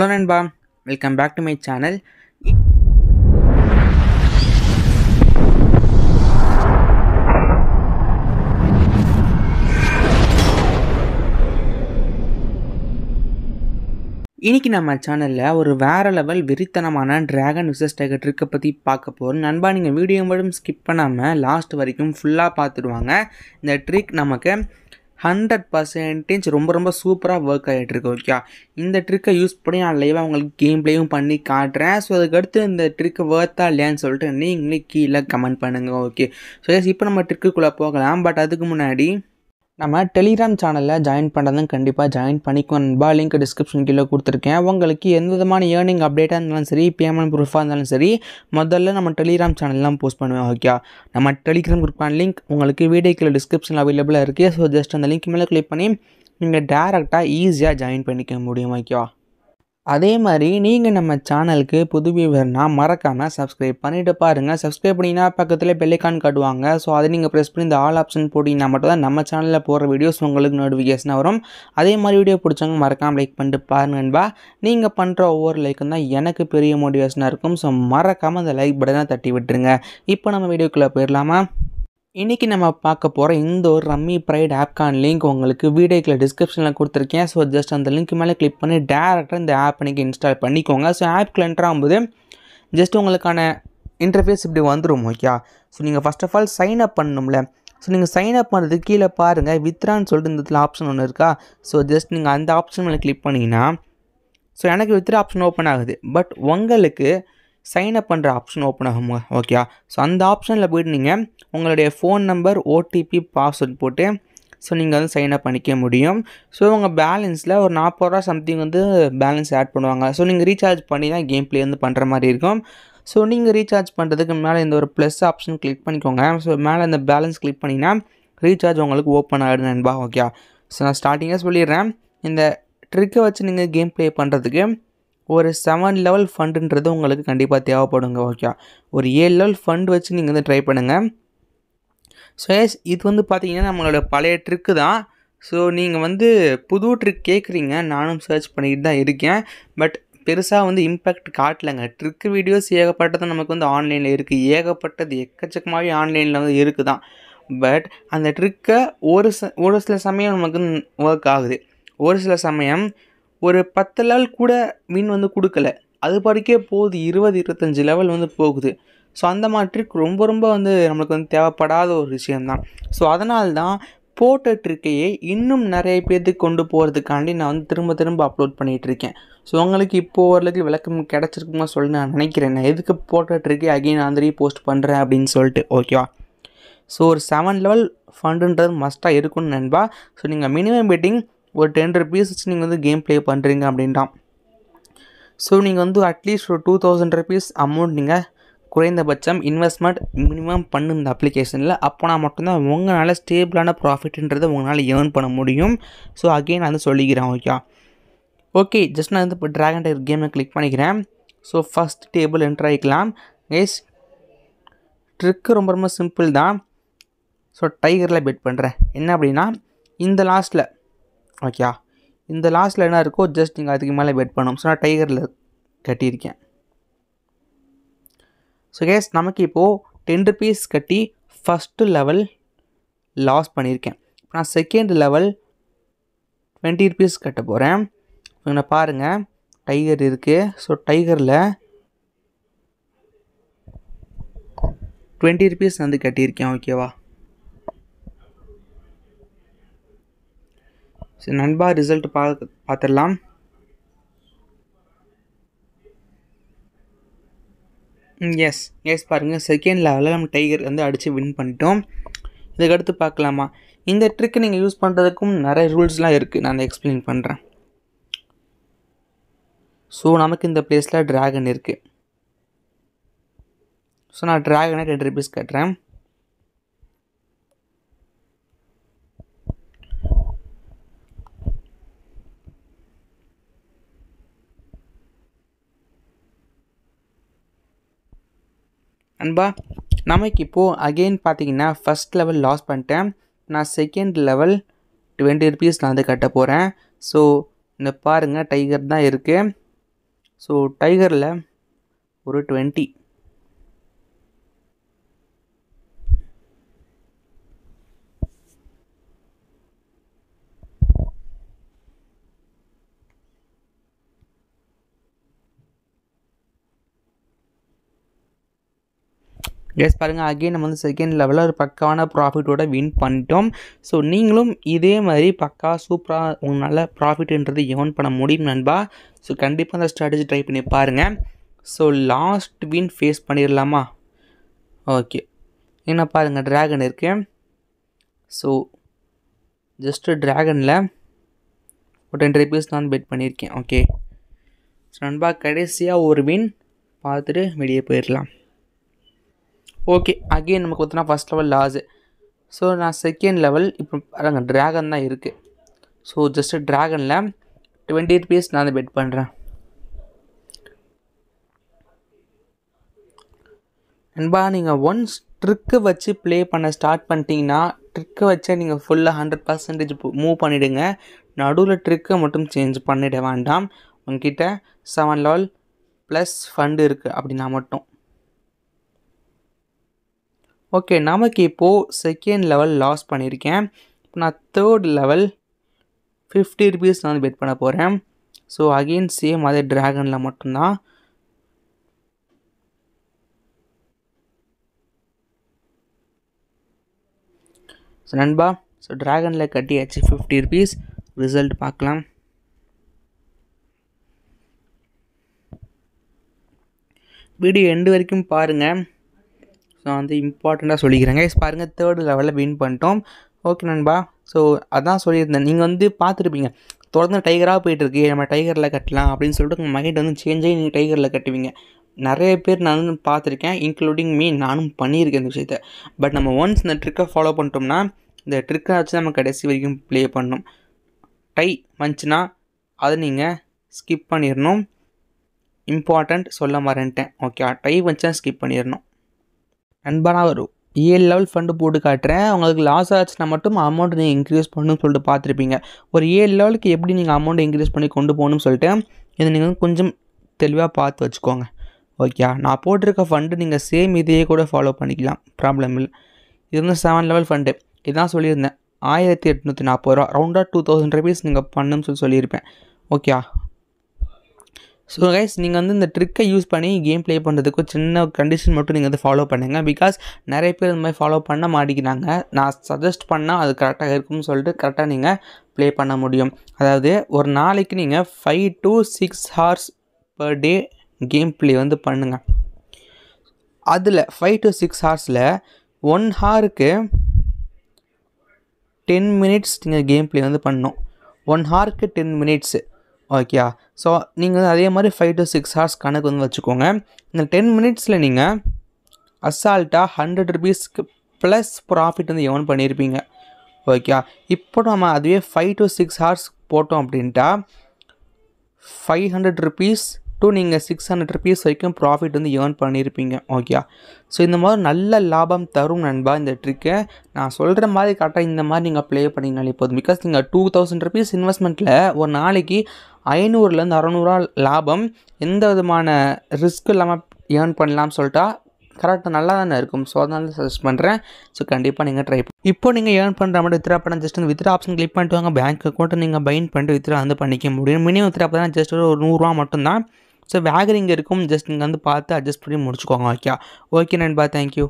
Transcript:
hello நண்பா welcome back to my channel இன்றைக்கி நம்ம சேனலில் ஒரு வேறு லெவல் வெறித்தனமான ட்ராகன் விசஸ் டைகர் ட்ரிக்கை பற்றி பார்க்க போகிறோம் நண்பா நீங்கள் வீடியோ மட்டும் ஸ்கிப் பண்ணாமல் லாஸ்ட் வரைக்கும் ஃபுல்லாக பார்த்துடுவாங்க இந்த ட்ரிக் நமக்கு ஹண்ட்ரட் பர்சன்டேஜ் ரொம்ப ரொம்ப சூப்பராக ஒர்க் ஆகிட்டு இருக்கு ஓகே இந்த ட்ரிக்கை யூஸ் பண்ணி நான் லைவாக உங்களுக்கு கேம் பிளேயும் பண்ணி காட்டுறேன் ஸோ அதுக்கடுத்து இந்த ட்ரிக்கு ஒர்த்தா இல்லையான்னு சொல்லிட்டு நீங்களே கீழே கமெண்ட் பண்ணுங்கள் ஓகே ஸோ இப்போ நம்ம ட்ரிக்குள்ளே போகலாம் பட் அதுக்கு முன்னாடி நம்ம டெலிகிராம் சேனலில் ஜாயின் பண்ணுறதும் கண்டிப்பாக ஜாயின் பண்ணிக்கோ நண்பா லிங்க் டிஸ்கிரிப்ஷன் கீழே கொடுத்துருக்கேன் உங்களுக்கு எந்த விதமான ஏர்னிங் அப்டேட்டாக இருந்தாலும் சரி பேமெண்ட் ப்ரூஃபாக இருந்தாலும் சரி முதல்ல நம்ம டெலிகிராம் சேனல்லாம் போஸ்ட் பண்ணுவேன் ஓகே நம்ம டெலிகிராம் குரூப்பான லிங்க் உங்களுக்கு வீடியோ கீழே டிஸ்கிரிப்ஷனில் அவைலபிளாக இருக்குது ஸோ ஜஸ்ட் அந்த லிங்க் மேலே கிளிக் பண்ணி நீங்கள் டேரெக்டாக ஈஸியாக ஜாயின் பண்ணிக்க முடியும் ஓகேவா அதே மாதிரி நீங்கள் நம்ம சேனலுக்கு புது வியூவர்னா மறக்காமல் சப்ஸ்கிரைப் பண்ணிவிட்டு பாருங்கள் சப்ஸ்கிரைப் பண்ணிங்கன்னா பக்கத்தில் பெல்லைக்கான் காட்டுவாங்க ஸோ அதை நீங்கள் ப்ரெஸ் பண்ணி இந்த ஆல் ஆப்ஷன் போட்டிங்கன்னா மட்டும் தான் நம்ம சேனலில் போகிற வீடியோஸ் உங்களுக்கு நோட்டிஃபிகேஷன் வரும் அதே மாதிரி வீடியோ பிடிச்சவங்க மறக்காமல் லைக் பண்ணிட்டு பாருங்க நீங்கள் பண்ணுற ஒவ்வொரு லைக்கும் தான் எனக்கு பெரிய மோட்டிவேஷனாக இருக்கும் ஸோ மறக்காமல் அந்த லைக் பட்டனை தட்டி விட்டுருங்க இப்போ நம்ம வீடியோக்குள்ளே போயிடலாமா இன்றைக்கி நம்ம பார்க்க போகிற இந்த ஒரு ரம்மி ப்ரைட் ஆப்கான் லிங்க் உங்களுக்கு வீடியோக்கில் டிஸ்கிரிப்ஷனில் கொடுத்துருக்கேன் ஸோ ஜஸ்ட் அந்த லிங்க் மேலே கிளிக் பண்ணி டேரெக்டாக இந்த ஆப் இன்றைக்கி இன்ஸ்டால் பண்ணிக்கோங்க ஸோ ஆப் என்ட்ரு ஆகும்போது ஜஸ்ட் உங்களுக்கான இன்டர்ஃபேஸ் இப்படி வந்துடும் ஓகே ஸோ நீங்கள் first of all sign up பண்ணணும்ல ஸோ நீங்கள் சைன் அப் பண்ணுறது கீழே பாருங்கள் வித்ரான்னு சொல்லிட்டு இந்த இதில் ஆப்ஷன் ஒன்று இருக்கா ஸோ ஜஸ்ட் நீங்கள் அந்த ஆப்ஷன் மேலே கிளிக் பண்ணிங்கன்னா ஸோ எனக்கு வித்ரா ஆப்ஷன் ஓப்பன் ஆகுது பட் உங்களுக்கு சைன் அப் பண்ணுற ஆப்ஷன் ஓப்பன் ஆகும் ஓகே ஸோ அந்த ஆப்ஷனில் போய்ட்டு நீங்கள் உங்களுடைய ஃபோன் நம்பர் ஓடிபி பாஸ்வேர்ட் போட்டு ஸோ நீங்கள் வந்து சைன் அப் பண்ணிக்க முடியும் ஸோ உங்கள் பேலன்ஸில் ஒரு நாற்பது ரூபா சம்திங் வந்து பேலன்ஸ் ஆட் பண்ணுவாங்க ஸோ நீங்கள் ரீசார்ஜ் பண்ணி தான் கேம் ப்ளே வந்து பண்ணுற மாதிரி இருக்கும் ஸோ நீங்கள் ரீசார்ஜ் பண்ணுறதுக்கு மேலே இந்த ஒரு ப்ளஸ் ஆப்ஷன் கிளிக் பண்ணிக்கோங்க ஸோ மேலே இந்த பேலன்ஸ் கிளிக் பண்ணிங்கன்னா ரீசார்ஜ் உங்களுக்கு ஓப்பன் ஆகிடும் நண்பா ஓகே ஸோ நான் ஸ்டார்டிங்காக சொல்லிடுறேன் இந்த ட்ரிக்கை வச்சு நீங்கள் கேம் ப்ளே பண்ணுறதுக்கு ஒரு செவன் லெவல் ஃபண்டுன்றது உங்களுக்கு கண்டிப்பாக தேவைப்படுங்க ஓகே ஒரு ஏழு லெவல் ஃபண்ட் வச்சு நீங்கள் வந்து ட்ரை பண்ணுங்கள் ஸோ எஸ் இது வந்து பார்த்தீங்கன்னா நம்மளோட பழைய ட்ரிக்கு தான் ஸோ நீங்கள் வந்து புது ட்ரிக் கேட்குறீங்க நானும் சர்ச் பண்ணிக்கிட்டு தான் இருக்கேன் பட் பெருசாக வந்து இம்பேக்ட் காட்டலைங்க ட்ரிக்கு வீடியோஸ் ஏகப்பட்டது நமக்கு வந்து ஆன்லைனில் இருக்குது ஏகப்பட்டது எக்கச்சக்கமாகவே ஆன்லைனில் வந்து இருக்குது தான் பட் அந்த ட்ரிக்கை ஒரு ச ஒரு சில சமயம் நமக்கு ஒர்க் ஆகுது ஒரு சில சமயம் ஒரு பத்து லெவல் கூட மீன் வந்து கொடுக்கல அது படிக்கே போகுது இருபது இருபத்தஞ்சி லெவல் வந்து போகுது ஸோ அந்த மாதிரி ட்ரிக் ரொம்ப ரொம்ப வந்து நம்மளுக்கு வந்து தேவைப்படாத ஒரு விஷயம்தான் ஸோ அதனால்தான் போட்ட ட்ரிக்கையே இன்னும் நிறைய பேர்த்துக்கு கொண்டு போகிறதுக்காண்டி நான் வந்து திரும்ப திரும்ப அப்லோட் பண்ணிகிட்ருக்கேன் ஸோ உங்களுக்கு இப்போ ஓரளவுக்கு விளக்கம் கிடச்சிருக்குமா சொல்லி நான் நினைக்கிறேன் நான் எதுக்கு போட்ட ட்ரிக்கே அகெயின் நான் திரும்பி போஸ்ட் பண்ணுறேன் அப்படின்னு சொல்லிட்டு ஓகேவா ஸோ ஒரு செவன் லெவல் ஃபண்டுன்றது மஸ்ட்டாக இருக்குன்னு நண்பா ஸோ நீங்கள் மினிமம் பெட்டிங் ஒரு டென் ருபீஸ் வச்சு நீங்கள் வந்து கேம் ப்ளே பண்ணுறீங்க அப்படின்ட்டான் ஸோ நீங்கள் வந்து அட்லீஸ்ட் ஒரு டூ தௌசண்ட் ருபீஸ் அமௌண்ட் நீங்கள் குறைந்தபட்சம் இன்வெஸ்ட்மெண்ட் மினிமம் பண்ணு இந்த அப்ளிகேஷனில் அப்போனா மட்டும்தான் உங்களால் ஸ்டேபிளான ப்ராஃபிட்ன்றதை உங்களால் ஏர்ன் பண்ண முடியும் ஸோ அகெயின் நான் வந்து சொல்லிக்கிறேன் ஓகே ஓகே ஜஸ்ட் நான் வந்து இப்போ ட்ராகன் டைர் கேமை கிளிக் பண்ணிக்கிறேன் ஸோ ஃபஸ்ட் டேபிள் என்டர் ஆகிக்கலாம் எஸ் ட்ரிக்கு ரொம்ப ரொம்ப சிம்பிள் தான் ஸோ டைகரில் பெட் பண்ணுறேன் என்ன அப்படின்னா இந்த லாஸ்ட்டில் ஓகேயா இந்த லாஸ்ட்டில் என்ன இருக்கோ ஜஸ்ட் நீங்கள் அதுக்கு மேலே பெட் பண்ணணும் ஸோ நான் டைகரில் கட்டியிருக்கேன் ஸோ கேஸ் நமக்கு இப்போது டென் ருபீஸ் கட்டி ஃபஸ்ட்டு லெவல் லாஸ் பண்ணியிருக்கேன் இப்போ நான் செகண்ட் லெவல் டுவெண்ட்டி ருபீஸ் கட்ட போகிறேன் இங்கே பாருங்கள் டைகர் இருக்குது ஸோ டைகரில் டுவெண்ட்டி ருபீஸ் வந்து கட்டியிருக்கேன் ஓகேவா சரி நண்பா ரிசல்ட் பா பார்த்துடலாம் எஸ் எஸ் பாருங்கள் செகண்ட் லெவலில் நம்ம டைகர் வந்து அடித்து வின் பண்ணிட்டோம் இதுக்கடுத்து பார்க்கலாமா இந்த ட்ரிக்கு நீங்கள் யூஸ் பண்ணுறதுக்கும் நிறைய ரூல்ஸ்லாம் இருக்குது நான் எக்ஸ்பிளைன் பண்ணுறேன் ஸோ நமக்கு இந்த பிளேஸில் ட்ராகன் இருக்குது ஸோ நான் ட்ராகனை ரெண்டு ருபீஸ் கட்டுறேன் அன்பா நமக்கு இப்போது அகெயின் பார்த்தீங்கன்னா ஃபஸ்ட் லெவல் லாஸ் பண்ணிட்டேன் நான் செகண்ட் லெவல் டுவெண்ட்டி ருபீஸ் நான் வந்து கட்ட போகிறேன் ஸோ இந்த பாருங்கள் டைகர் தான் இருக்குது ஸோ டைகரில் ஒரு டுவெண்ட்டி எஸ் பாருங்கள் அகெயின் நம்ம வந்து செகண்ட் லெவலில் ஒரு பக்காவான ப்ராஃபிட்டோட வின் பண்ணிட்டோம் ஸோ நீங்களும் இதே மாதிரி பக்கா சூப்பராக உங்களால் ப்ராஃபிட்ன்றது ஏர்ன் பண்ண முடியும் நண்பா ஸோ கண்டிப்பாக அந்த ஸ்ட்ராட்டஜி ட்ரை பண்ணி பாருங்கள் ஸோ லாஸ்ட் வின் ஃபேஸ் பண்ணிடலாமா ஓகே என்ன பாருங்கள் ட்ராகன் இருக்குது ஸோ ஜஸ்ட்டு ட்ராகனில் ஒரு டென் ருபீஸ் நான் பெட் பண்ணியிருக்கேன் ஓகே ஸோ நண்பா கடைசியாக ஒரு வின் பார்த்துட்டு வெளியே போயிடலாம் ஓகே அகெயின் நமக்கு பார்த்தோன்னா ஃபஸ்ட் லெவல் லாஸு ஸோ நான் செகண்ட் லெவல் இப்போ அதாங்க ட்ராகன் தான் இருக்குது ஸோ ஜஸ்ட்டு ட்ராகனில் டுவெண்ட்டி ருபீஸ் நான் வந்து பெட் பண்ணுறேன் நண்பா நீங்கள் ஒன்ஸ் ட்ரிக்கு வச்சு ப்ளே பண்ண ஸ்டார்ட் பண்ணிட்டீங்கன்னா ட்ரிக்கை வச்சே நீங்கள் ஃபுல்லாக ஹண்ட்ரட் பர்சன்டேஜ் மூவ் பண்ணிவிடுங்க நடுவில் ட்ரிக்கை மட்டும் சேஞ்ச் பண்ணிட வேண்டாம் உங்ககிட்ட செவன் லெவல் ப்ளஸ் ஃபண்டு இருக்குது அப்படின்னா மட்டும் ஓகே நமக்கு இப்போது செகண்ட் லெவல் லாஸ் பண்ணியிருக்கேன் நான் தேர்ட் லெவல் ஃபிஃப்டி ருபீஸ் நான் பெட் பண்ண போகிறேன் ஸோ அகெயின் சேம் அதே ட்ராகனில் மட்டும்தான் ஸோ நண்பா ஸோ ட்ராகனில் கட்டியாச்சு ஃபிஃப்டி ருபீஸ் ரிசல்ட் பார்க்கலாம் வீடியோ எண்டு வரைக்கும் பாருங்கள் ஸோ வந்து இம்பார்ட்டண்ட்டாக சொல்லிக்கிறேங்க ஸ் பாருங்கள் தேர்டு லெவலில் வின் பண்ணிட்டோம் ஓகே நண்பா ஸோ அதான் சொல்லியிருந்தேன் நீங்கள் வந்து பார்த்துருப்பீங்க தொடர்ந்து டைகராக போயிட்டுருக்கு நம்ம டைகரில் கட்டலாம் அப்படின்னு சொல்லிட்டு மைண்ட் வந்து சேஞ்சாகி நீங்கள் டைகரில் கட்டுவீங்க நிறைய பேர் நானும் பார்த்துருக்கேன் இன்க்ளூடிங் மீ நானும் பண்ணியிருக்கேன் இந்த விஷயத்த பட் நம்ம ஒன்ஸ் இந்த ட்ரிக்கை ஃபாலோ பண்ணிட்டோம்னா இந்த ட்ரிக்கை வச்சு நம்ம கடைசி வரைக்கும் ப்ளே பண்ணணும் டை வந்துச்சுன்னா அதை நீங்கள் ஸ்கிப் பண்ணிடணும் இம்பார்ட்டண்ட் சொல்ல மறந்துட்டேன் ஓகே டை வந்துச்சுன்னா ஸ்கிப் பண்ணிடணும் நண்பனாக வரும் ஏழு லெவல் ஃபண்டு போட்டு காட்டுறேன் உங்களுக்கு லாஸ் ஆச்சுன்னா மட்டும் அமௌண்ட் நீங்கள் இன்க்ரீஸ் பண்ணணும்னு சொல்லிட்டு பார்த்துருப்பீங்க ஒரு ஏழு லெவலுக்கு எப்படி நீங்கள் அமௌண்ட் இன்க்ரீஸ் பண்ணி கொண்டு போகணும்னு சொல்லிட்டு இதை நீங்கள் கொஞ்சம் தெளிவாக பார்த்து வச்சுக்கோங்க ஓகே நான் போட்டிருக்க ஃபண்டு நீங்கள் சேம் இதையே கூட ஃபாலோ பண்ணிக்கலாம் ப்ராப்ளம் இல்லை இது வந்து செவன் லெவல் ஃபண்டு இதான் சொல்லியிருந்தேன் ஆயிரத்தி எட்நூற்றி நாற்பது ரூபா ரவுண்டாக டூ தௌசண்ட் ருபீஸ் நீங்கள் பண்ணுன்னு சொல்லி சொல்லியிருப்பேன் ஓகே ஸோ கைஸ் நீங்கள் வந்து இந்த ட்ரிக்கை யூஸ் பண்ணி கேம் ப்ளே பண்ணுறதுக்கு சின்ன கண்டிஷன் மட்டும் நீங்கள் வந்து ஃபாலோ பண்ணுங்கள் பிகாஸ் நிறைய பேர் இந்த மாதிரி ஃபாலோ பண்ண மாட்டேங்கிறாங்க நான் சஜஸ்ட் பண்ணால் அது கரெக்டாக இருக்கும்னு சொல்லிட்டு கரெக்டாக நீங்கள் ப்ளே பண்ண முடியும் அதாவது ஒரு நாளைக்கு நீங்கள் five to six hours per day game play வந்து பண்ணுங்கள் அதில் ஃபைவ் டு சிக்ஸ் ஹார்ஸில் ஒன் ஹாருக்கு டென் மினிட்ஸ் நீங்கள் கேம் ப்ளே வந்து பண்ணணும் ஒன் ஹாருக்கு டென் மினிட்ஸு ஓகே ஸோ நீங்கள் அதே மாதிரி ஃபைவ் டு சிக்ஸ் ஹவர்ஸ் கணக்கு வந்து வச்சுக்கோங்க இந்த டென் மினிட்ஸில் நீங்கள் அசால்ட்டாக ஹண்ட்ரட் ருபீஸ்க்கு ப்ளஸ் ப்ராஃபிட் வந்து எவன் பண்ணியிருப்பீங்க ஓகே இப்போ நம்ம அதுவே ஃபைவ் டு சிக்ஸ் ஹவர்ஸ் போட்டோம் அப்படின்ட்டா ஃபைவ் ஹண்ட்ரட் ருபீஸ் டு நீங்கள் சிக்ஸ் ஹண்ட்ரட் ருபீஸ் வரைக்கும் ப்ராஃபிட் வந்து ஏர்ன் பண்ணியிருப்பீங்க ஓகே ஸோ இந்த மாதிரி நல்ல லாபம் தரும் நண்பா இந்த ட்ரிக்கை நான் சொல்கிற மாதிரி கரெக்டாக இந்த மாதிரி நீங்கள் ப்ளே பண்ணிங்கனாலே போதும் பிகாஸ் நீங்கள் டூ தௌசண்ட் ருபீஸ் இன்வெஸ்ட்மெண்ட்டில் ஒரு நாளைக்கு ஐநூறுலேருந்து அறநூறுவா லாபம் எந்த விதமான ரிஸ்க் இல்லாமல் ஏர்ன் பண்ணலாம்னு சொல்லிட்டா கரெக்டாக நல்லா தானே இருக்கும் ஸோ அதனால சஜஸ்ட் பண்ணுறேன் ஸோ கண்டிப்பாக நீங்கள் ட்ரை இப்போ நீங்கள் ஏர்ன் பண்ணுற மாதிரி வித்ரா பண்ண ஜஸ்ட் அந்த வித்ரா ஆப்ஷன் கிளிக் பண்ணிட்டு வாங்க பேங்க் அக்கௌண்ட்டை நீங்கள் பைன் பண்ணிட்டு வித்ரா வந்து பண்ணிக்க முடியும் மினிமம் வித்ரா பார்த்தா ஜஸ்ட் ஒரு நூறுரூவா மட்டும்தான் ஸோ வேகரிங் இங்கே இருக்கும் ஜஸ்ட் நீங்கள் வந்து பார்த்து அட்ஜஸ்ட் பண்ணி முடிச்சுக்கோங்க ஓகே ஓகே நண்பா தேங்க்யூ